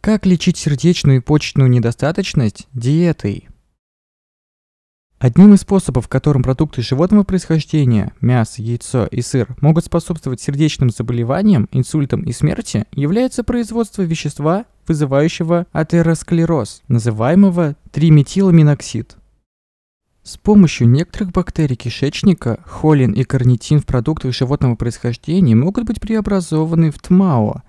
Как лечить сердечную и почечную недостаточность диетой? Одним из способов, которым продукты животного происхождения – мясо, яйцо и сыр – могут способствовать сердечным заболеваниям, инсультам и смерти, является производство вещества, вызывающего атеросклероз, называемого триметиламиноксид. С помощью некоторых бактерий кишечника холин и карнитин в продуктах животного происхождения могут быть преобразованы в тмао.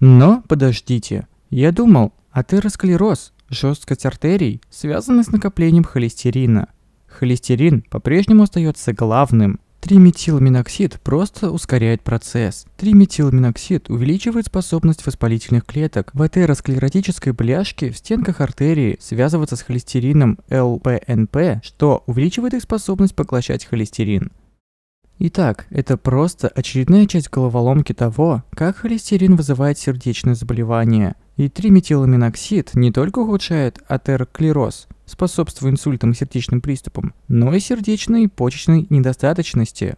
Но подождите, я думал, атеросклероз, жесткость артерий, связана с накоплением холестерина. Холестерин по-прежнему остается главным. Триметилминоксид просто ускоряет процесс. Триметилминоксид увеличивает способность воспалительных клеток в атеросклеротической бляшке в стенках артерии связываться с холестерином ЛПНП, что увеличивает их способность поглощать холестерин. Итак, это просто очередная часть головоломки того, как холестерин вызывает сердечные заболевания. И триметиламиноксид не только ухудшает атеросклероз, способствуя инсультам и сердечным приступам, но и сердечной и почечной недостаточности,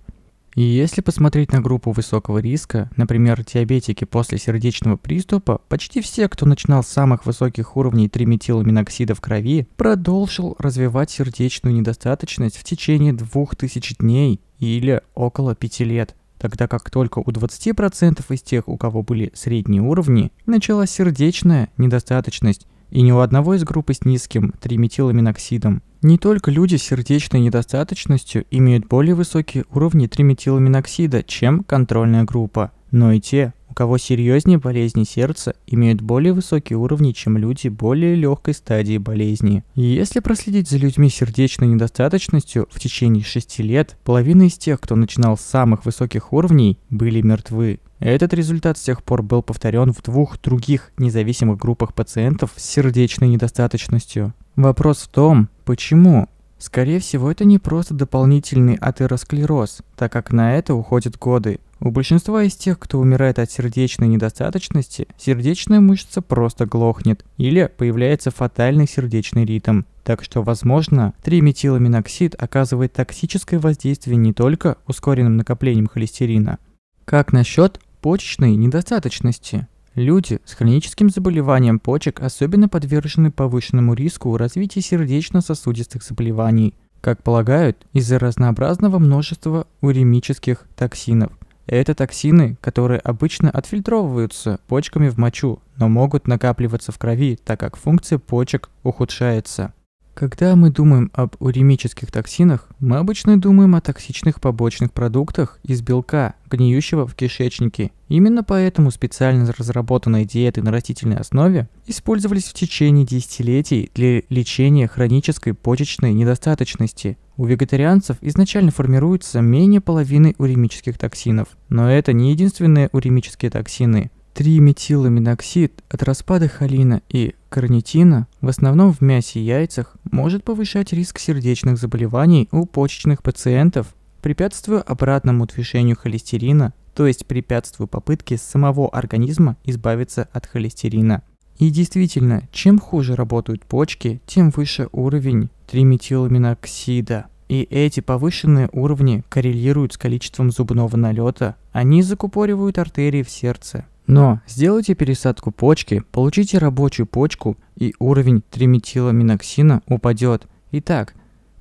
и если посмотреть на группу высокого риска, например, диабетики после сердечного приступа, почти все, кто начинал с самых высоких уровней триметиламиноксида в крови, продолжил развивать сердечную недостаточность в течение 2000 дней или около 5 лет тогда как только у 20% из тех, у кого были средние уровни, началась сердечная недостаточность, и ни у одного из группы с низким триметиламиноксидом. Не только люди с сердечной недостаточностью имеют более высокие уровни триметиламиноксида, чем контрольная группа, но и те, кого серьезнее болезни сердца, имеют более высокие уровни, чем люди более легкой стадии болезни. Если проследить за людьми с сердечной недостаточностью в течение 6 лет, половина из тех, кто начинал с самых высоких уровней, были мертвы. Этот результат с тех пор был повторен в двух других независимых группах пациентов с сердечной недостаточностью. Вопрос в том, почему Скорее всего, это не просто дополнительный атеросклероз, так как на это уходят годы. У большинства из тех, кто умирает от сердечной недостаточности, сердечная мышца просто глохнет или появляется фатальный сердечный ритм. Так что, возможно, триметиламиноксид оказывает токсическое воздействие не только ускоренным накоплением холестерина. Как насчет почечной недостаточности? Люди с хроническим заболеванием почек особенно подвержены повышенному риску развития сердечно-сосудистых заболеваний, как полагают, из-за разнообразного множества уремических токсинов. Это токсины, которые обычно отфильтровываются почками в мочу, но могут накапливаться в крови, так как функция почек ухудшается. Когда мы думаем об уремических токсинах, мы обычно думаем о токсичных побочных продуктах из белка, гниющего в кишечнике. Именно поэтому специально разработанные диеты на растительной основе использовались в течение десятилетий для лечения хронической почечной недостаточности. У вегетарианцев изначально формируется менее половины уремических токсинов. Но это не единственные уремические токсины. Триметиламиноксид от распада холина и карнитина, в основном в мясе и яйцах, может повышать риск сердечных заболеваний у почечных пациентов, препятствуя обратному движению холестерина, то есть препятствуя попытке самого организма избавиться от холестерина. И действительно, чем хуже работают почки, тем выше уровень триметиламиноксида. И эти повышенные уровни коррелируют с количеством зубного налета. Они закупоривают артерии в сердце, но сделайте пересадку почки, получите рабочую почку и уровень триметиламиноксина упадет. Итак,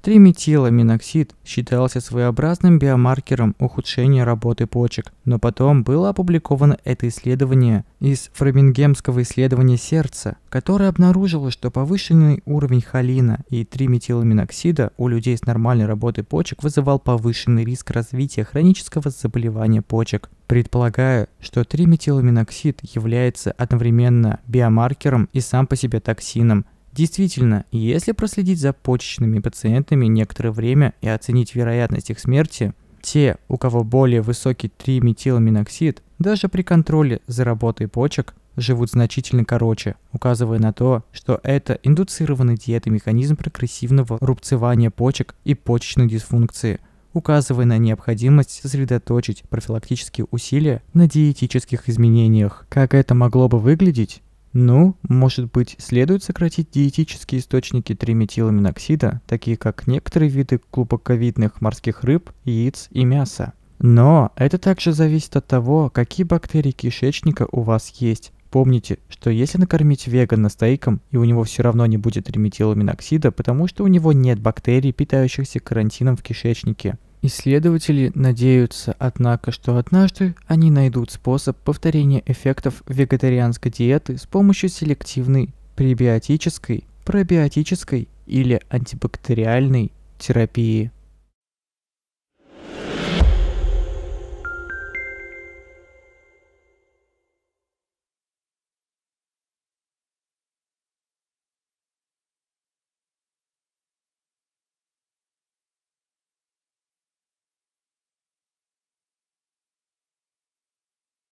Триметиламиноксид считался своеобразным биомаркером ухудшения работы почек, но потом было опубликовано это исследование из фрамингемского исследования сердца, которое обнаружило, что повышенный уровень холина и триметиламиноксида у людей с нормальной работой почек вызывал повышенный риск развития хронического заболевания почек. Предполагая, что триметиламиноксид является одновременно биомаркером и сам по себе токсином, Действительно, если проследить за почечными пациентами некоторое время и оценить вероятность их смерти, те, у кого более высокий 3 даже при контроле за работой почек живут значительно короче, указывая на то, что это индуцированный диетой механизм прогрессивного рубцевания почек и почечной дисфункции, указывая на необходимость сосредоточить профилактические усилия на диетических изменениях. Как это могло бы выглядеть? Ну, может быть, следует сократить диетические источники триметиламиноксида, такие как некоторые виды клубоковидных морских рыб, яиц и мяса. Но это также зависит от того, какие бактерии кишечника у вас есть. Помните, что если накормить вегана стейком, и у него все равно не будет реметиламиноксида, потому что у него нет бактерий, питающихся карантином в кишечнике. Исследователи надеются, однако, что однажды они найдут способ повторения эффектов вегетарианской диеты с помощью селективной пребиотической, пробиотической или антибактериальной терапии.